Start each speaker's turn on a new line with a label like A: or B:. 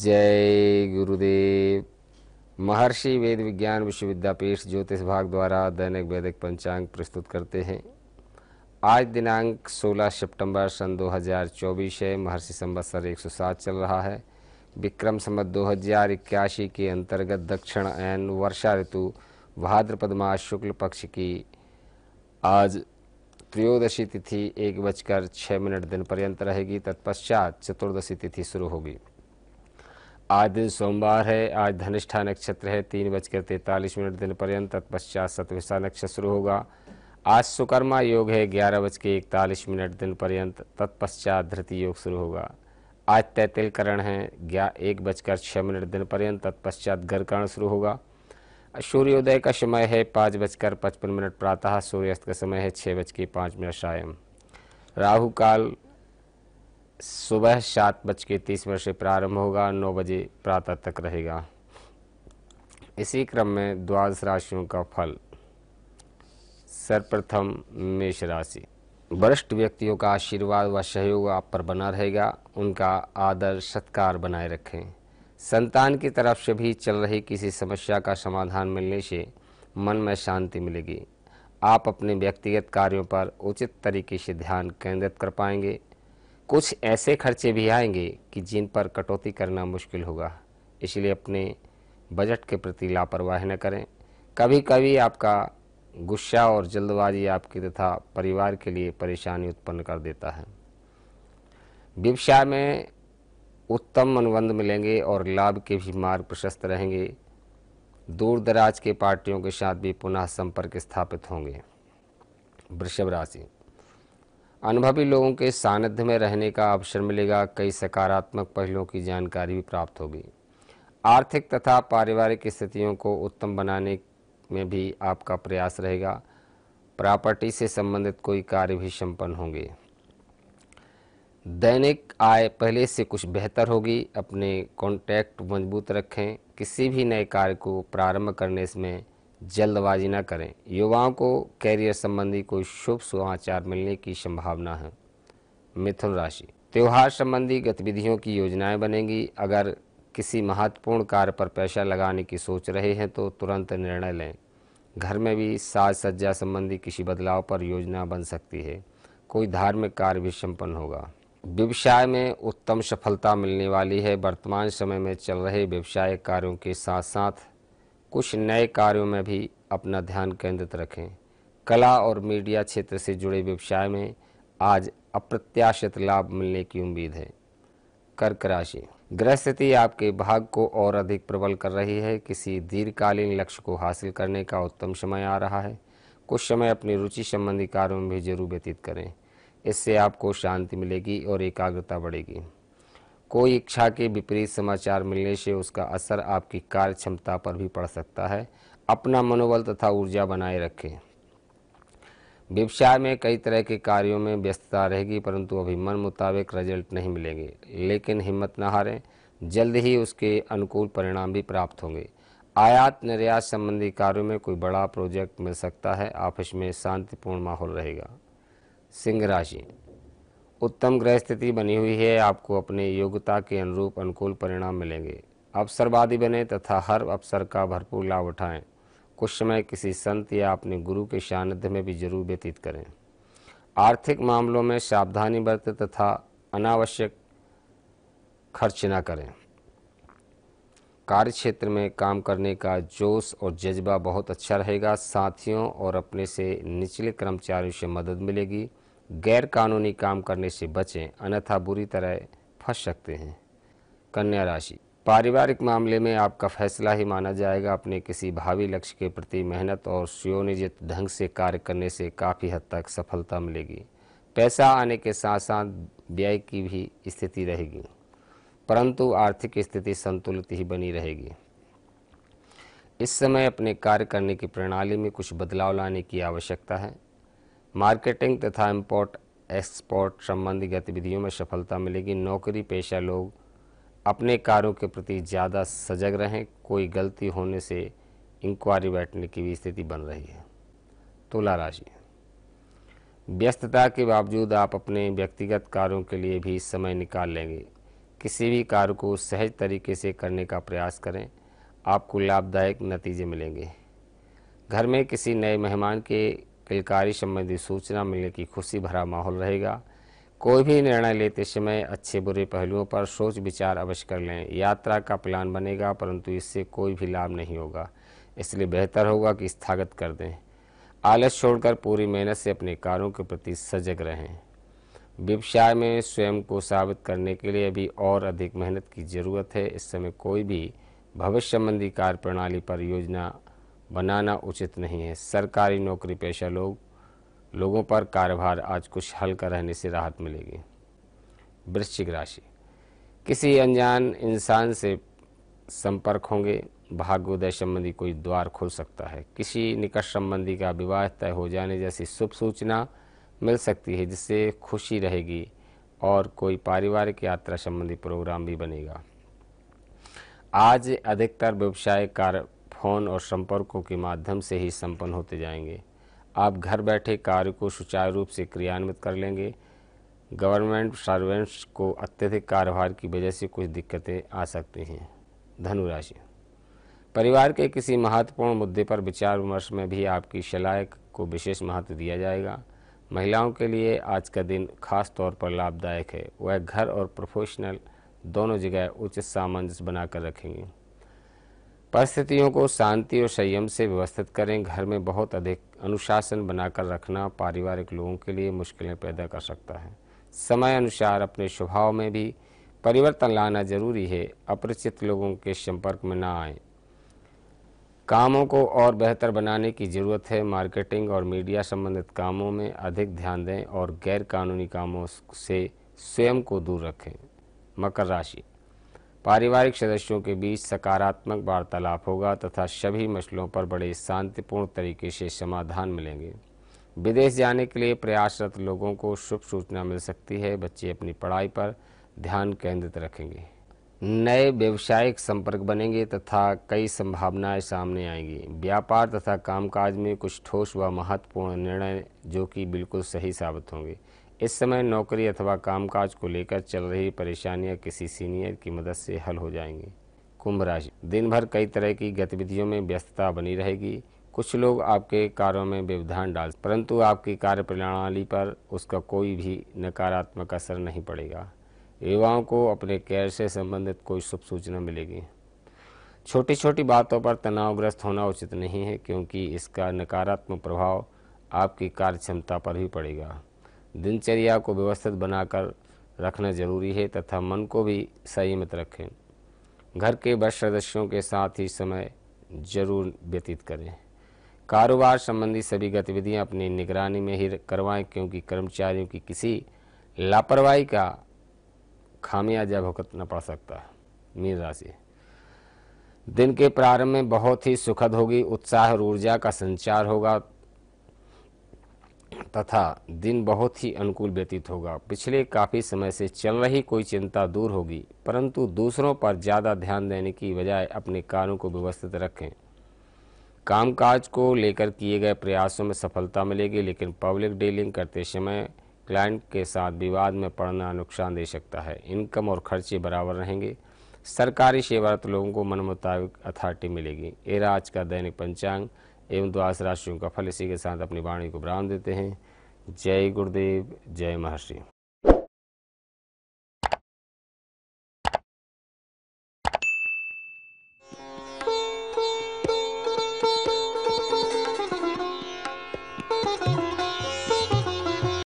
A: जय गुरुदेव महर्षि वेद विज्ञान विश्वविद्यापीठ ज्योतिष भाग द्वारा दैनिक वैदिक पंचांग प्रस्तुत करते हैं आज दिनांक 16 सितंबर सन 2024 है महर्षि संवत्सर 107 चल रहा है विक्रम संवत दो हजार इक्यासी के अंतर्गत दक्षिण एन वर्षा ऋतु भाद्रपद मास शुक्ल पक्ष की आज त्रयोदशी तिथि एक बजकर छः मिनट दिन पर्यंत रहेगी तत्पश्चात चतुर्दशी तिथि शुरू होगी आज दिन सोमवार है आज धनिष्ठा नक्षत्र है तीन बजकर तैंतालीस मिनट दिन पर्यंत तत्पश्चात सतविशा नक्षत्र शुरू होगा आज सुकर्मा योग है ग्यारह बज के इकतालीस मिनट दिन पर्यंत तत्पश्चात धृति योग शुरू होगा आज तैतिलकरण है ग्या एक बजकर छः मिनट दिन पर्यंत तत्पश्चात गर्करण शुरू होगा सूर्योदय का समय है पाँच बजकर पचपन मिनट प्रातः सूर्यास्त का समय है छः बज के पाँच मिनट शायम राहु काल सुबह सात बज के तीस मिनट से प्रारंभ होगा नौ बजे प्रातः तक रहेगा इसी क्रम में द्वादश राशियों का फल सर्वप्रथम मेष राशि वरिष्ठ व्यक्तियों का आशीर्वाद व सहयोग आप पर बना रहेगा उनका आदर सत्कार बनाए रखें संतान की तरफ से भी चल रही किसी समस्या का समाधान मिलने से मन में शांति मिलेगी आप अपने व्यक्तिगत कार्यों पर उचित तरीके से ध्यान केंद्रित कर पाएंगे कुछ ऐसे खर्चे भी आएंगे कि जिन पर कटौती करना मुश्किल होगा इसलिए अपने बजट के प्रति लापरवाही न करें कभी कभी आपका गुस्सा और जल्दबाजी आपके तथा परिवार के लिए परेशानी उत्पन्न कर देता है व्यवसाय में उत्तम अनुबंध मिलेंगे और लाभ के भी मार्ग प्रशस्त रहेंगे दूर दराज के पार्टियों के साथ भी पुनः संपर्क स्थापित होंगे वृषभ राशि अनुभवी लोगों के सानिध्य में रहने का अवसर मिलेगा कई सकारात्मक पहलुओं की जानकारी भी प्राप्त होगी आर्थिक तथा पारिवारिक स्थितियों को उत्तम बनाने में भी आपका प्रयास रहेगा प्रॉपर्टी से संबंधित कोई कार्य भी संपन्न होंगे दैनिक आय पहले से कुछ बेहतर होगी अपने कॉन्टैक्ट मजबूत रखें किसी भी नए कार्य को प्रारंभ करने में जल्दबाजी न करें युवाओं को कैरियर संबंधी कोई शुभ समाचार मिलने की संभावना है मिथुन राशि त्यौहार संबंधी गतिविधियों की योजनाएं बनेंगी अगर किसी महत्वपूर्ण कार्य पर पैसा लगाने की सोच रहे हैं तो तुरंत निर्णय लें घर में भी साज सज्जा संबंधी किसी बदलाव पर योजना बन सकती है कोई धार्मिक कार्य भी संपन्न होगा व्यवसाय में उत्तम सफलता मिलने वाली है वर्तमान समय में चल रहे व्यवसाय कार्यों के साथ साथ कुछ नए कार्यों में भी अपना ध्यान केंद्रित रखें कला और मीडिया क्षेत्र से जुड़े व्यवसाय में आज अप्रत्याशित लाभ मिलने की उम्मीद है कर्क राशि ग्रह स्थिति आपके भाग को और अधिक प्रबल कर रही है किसी दीर्घकालीन लक्ष्य को हासिल करने का उत्तम समय आ रहा है कुछ समय अपनी रुचि संबंधी कार्यों में भी जरूर व्यतीत करें इससे आपको शांति मिलेगी और एकाग्रता बढ़ेगी कोई इच्छा के विपरीत समाचार मिलने से उसका असर आपकी कार्य क्षमता पर भी पड़ सकता है अपना मनोबल तथा ऊर्जा बनाए रखें व्यवसाय में कई तरह के कार्यों में व्यस्तता रहेगी परंतु अभी मन मुताबिक रिजल्ट नहीं मिलेंगे लेकिन हिम्मत न हारें जल्द ही उसके अनुकूल परिणाम भी प्राप्त होंगे आयात निर्यात संबंधी कार्यों में कोई बड़ा प्रोजेक्ट मिल सकता है ऑफिस में शांतिपूर्ण माहौल रहेगा सिंह राशि उत्तम ग्रह स्थिति बनी हुई है आपको अपने योग्यता के अनुरूप अनुकूल परिणाम मिलेंगे अवसरवादी बने तथा हर अवसर का भरपूर लाभ उठाएं कुछ समय किसी संत या अपने गुरु के सानिध्य में भी जरूर व्यतीत करें आर्थिक मामलों में सावधानी बरत तथा अनावश्यक खर्च न करें कार्य क्षेत्र में काम करने का जोश और जज्बा बहुत अच्छा रहेगा साथियों और अपने से निचले कर्मचारियों से मदद मिलेगी गैरकानूनी काम करने से बचें अन्यथा बुरी तरह फंस सकते हैं कन्या राशि पारिवारिक मामले में आपका फैसला ही माना जाएगा अपने किसी भावी लक्ष्य के प्रति मेहनत और सुनियोजित ढंग से कार्य करने से काफ़ी हद तक सफलता मिलेगी पैसा आने के साथ साथ व्यय की भी स्थिति रहेगी परंतु आर्थिक स्थिति संतुलित ही बनी रहेगी इस समय अपने कार्य करने की प्रणाली में कुछ बदलाव लाने की आवश्यकता है मार्केटिंग तथा इम्पोर्ट एक्सपोर्ट संबंधी गतिविधियों में सफलता मिलेगी नौकरी पेशा लोग अपने कार्यों के प्रति ज़्यादा सजग रहें कोई गलती होने से इंक्वायरी बैठने की भी स्थिति बन रही है तुला राशि व्यस्तता के बावजूद आप अपने व्यक्तिगत कार्यों के लिए भी समय निकाल लेंगे किसी भी कार्य को सहज तरीके से करने का प्रयास करें आपको लाभदायक नतीजे मिलेंगे घर में किसी नए मेहमान के बेलकारी संबंधी सूचना मिलने की खुशी भरा माहौल रहेगा कोई भी निर्णय लेते समय अच्छे बुरे पहलुओं पर सोच विचार अवश्य कर लें यात्रा का प्लान बनेगा परंतु इससे कोई भी लाभ नहीं होगा इसलिए बेहतर होगा कि स्थागत कर दें आलस छोड़कर पूरी मेहनत से अपने कार्यों के प्रति सजग रहें व्यवसाय में स्वयं को साबित करने के लिए अभी और अधिक मेहनत की ज़रूरत है इस समय कोई भी भविष्य संबंधी कार्य प्रणाली पर योजना बनाना उचित नहीं है सरकारी नौकरी पेशा लोग लोगों पर कारोबार आज कुछ हल्का रहने से राहत मिलेगी वृश्चिक राशि किसी अनजान इंसान से संपर्क होंगे भाग्योदय संबंधी कोई द्वार खुल सकता है किसी निकट संबंधी का विवाह तय हो जाने जैसी शुभ सूचना मिल सकती है जिससे खुशी रहेगी और कोई पारिवारिक यात्रा संबंधी प्रोग्राम भी बनेगा आज अधिकतर व्यवसाय कार्य फोन और संपर्कों के माध्यम से ही संपन्न होते जाएंगे आप घर बैठे कार्य को सुचारू रूप से क्रियान्वित कर लेंगे गवर्नमेंट सर्वेंट्स को अत्यधिक कारोबार की वजह से कुछ दिक्कतें आ सकती हैं धनुराशि परिवार के किसी महत्वपूर्ण मुद्दे पर विचार विमर्श में भी आपकी शलायक को विशेष महत्व दिया जाएगा महिलाओं के लिए आज का दिन खास तौर पर लाभदायक है वह घर और प्रोफेशनल दोनों जगह उचित सामंजस्य बनाकर रखेंगी परिस्थितियों को शांति और संयम से व्यवस्थित करें घर में बहुत अधिक अनुशासन बनाकर रखना पारिवारिक लोगों के लिए मुश्किलें पैदा कर सकता है समय अनुसार अपने स्वभाव में भी परिवर्तन लाना जरूरी है अपरिचित लोगों के संपर्क में ना आए कामों को और बेहतर बनाने की ज़रूरत है मार्केटिंग और मीडिया संबंधित कामों में अधिक ध्यान दें और गैर कानूनी कामों से स्वयं को दूर रखें मकर राशि पारिवारिक सदस्यों के बीच सकारात्मक वार्तालाप होगा तथा सभी मसलों पर बड़े शांतिपूर्ण तरीके से समाधान मिलेंगे विदेश जाने के लिए प्रयासरत लोगों को शुभ सूचना मिल सकती है बच्चे अपनी पढ़ाई पर ध्यान केंद्रित रखेंगे नए व्यवसायिक संपर्क बनेंगे तथा कई संभावनाएं सामने आएंगी व्यापार तथा कामकाज में कुछ ठोस व महत्वपूर्ण निर्णय जो कि बिल्कुल सही साबित होंगे इस समय नौकरी अथवा कामकाज को लेकर चल रही परेशानियां किसी सीनियर की मदद से हल हो जाएंगी कुंभ राशि दिन भर कई तरह की गतिविधियों में व्यस्तता बनी रहेगी कुछ लोग आपके कार्यों में व्यवधान डाल परंतु आपकी कार्य प्रणाली पर उसका कोई भी नकारात्मक असर नहीं पड़ेगा युवाओं को अपने कैर से संबंधित कोई शुभ सूचना मिलेगी छोटी छोटी बातों पर तनावग्रस्त होना उचित नहीं है क्योंकि इसका नकारात्मक प्रभाव आपकी कार्य क्षमता पर भी पड़ेगा दिनचर्या को व्यवस्थित बनाकर रखना जरूरी है तथा मन को भी संयमित रखें घर के बस सदस्यों के साथ ही समय जरूर व्यतीत करें कारोबार संबंधी सभी गतिविधियां अपनी निगरानी में ही करवाएं क्योंकि कर्मचारियों की किसी लापरवाही का खामियाजा भुगतना पड़ सकता है मीन राशि दिन के प्रारंभ में बहुत ही सुखद होगी उत्साह और ऊर्जा का संचार होगा तथा दिन बहुत ही अनुकूल व्यतीत होगा पिछले काफ़ी समय से चल रही कोई चिंता दूर होगी परंतु दूसरों पर ज़्यादा ध्यान देने की बजाय अपने कार्यों को व्यवस्थित रखें कामकाज को लेकर किए गए प्रयासों में सफलता मिलेगी लेकिन पब्लिक डीलिंग करते समय क्लाइंट के साथ विवाद में पड़ना नुकसान दे सकता है इनकम और खर्चे बराबर रहेंगे सरकारी सेवारत लोगों को मन मुताबिक अथॉरिटी मिलेगी एराज आज का दैनिक पंचांग एवं द्वास राशियों का फल इसी के साथ अपनी वाणी को विराम देते हैं जय गुरुदेव जय महर्षि